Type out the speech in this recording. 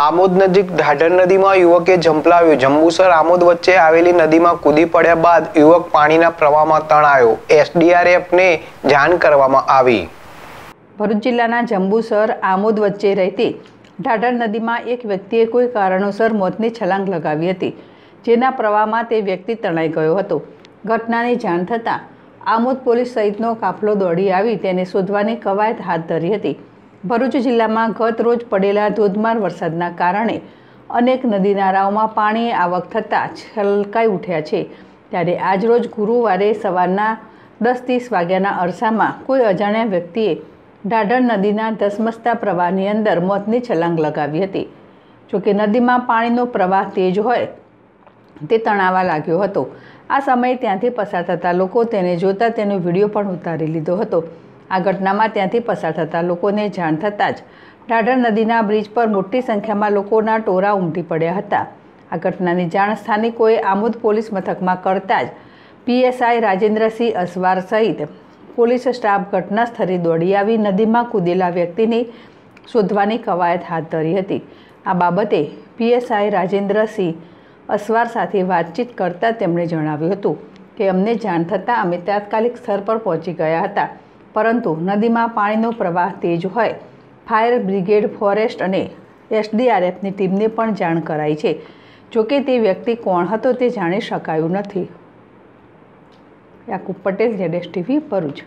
આમોદ નજીક ઢાઢર નદીમાં યુવકે ઝંપલાવ્યું જંબુસર આમોદ વચ્ચે આવેલી નદીમાં કૂદી પડ્યા બાદ યુવક પાણીના પ્રવાહમાં તણાયો એસડીઆરએફને જાણ કરવામાં આવી ભરૂચ જિલ્લાના જંબુસર આમોદ વચ્ચે રહેતી ઢાઢર નદીમાં એક વ્યક્તિએ કોઈ કારણોસર મોતની છલાંગ લગાવી હતી જેના પ્રવાહમાં તે વ્યક્તિ તણાઈ ગયો હતો ઘટનાની જાણ થતાં આમોદ પોલીસ સહિતનો કાફલો દોડી આવી તેને શોધવાની કવાયત હાથ ધરી હતી ભરૂચ જિલ્લામાં ગત રોજ પડેલા ધોધમાર વરસાદના કારણે અનેક નદી નારાઓમાં પાણી આવક થતાં છલકાઈ ઉઠ્યા છે ત્યારે આજરોજ ગુરુવારે સવારના દસ ત્રીસ વાગ્યાના અરસામાં કોઈ અજાણ્યા વ્યક્તિએ ઢાઢર નદીના ધસમસતા પ્રવાહની અંદર મોતની છલાંગ લગાવી હતી જોકે નદીમાં પાણીનો પ્રવાહ તેજ હોય તે તણાવા લાગ્યો હતો આ સમયે ત્યાંથી પસાર થતા લોકો તેને જોતા તેનો વિડીયો પણ ઉતારી લીધો હતો આ ઘટનામાં ત્યાંથી પસાર થતા લોકોને જાણ થતાં જ ઢાઢર નદીના બ્રિજ પર મોટી સંખ્યામાં લોકોના ટોરા ઉમટી પડ્યા હતા આ ઘટનાની જાણ સ્થાનિકોએ આમોદ પોલીસ મથકમાં કરતા જ પીએસઆઈ રાજેન્દ્રસિંહ અસવાર સહિત પોલીસ સ્ટાફ ઘટના સ્થળે દોડી આવી નદીમાં કૂદેલા વ્યક્તિની શોધવાની કવાયત હાથ ધરી હતી આ બાબતે પીએસઆઈ રાજેન્દ્રસિંહ અસવાર સાથે વાતચીત કરતાં તેમણે જણાવ્યું હતું કે અમને જાણ થતાં અમે તાત્કાલિક સ્થળ પર પહોંચી ગયા હતા પરંતુ નદીમાં પાણીનો પ્રવાહ તેજ હોય ફાયર બ્રિગેડ ફોરેસ્ટ અને એસડીઆરએફની ટીમને પણ જાણ કરાઈ છે જોકે તે વ્યક્તિ કોણ હતો તે જાણી શકાયું નથી યાકુબ પટેલ જેડેસ ટીવી ભરૂચ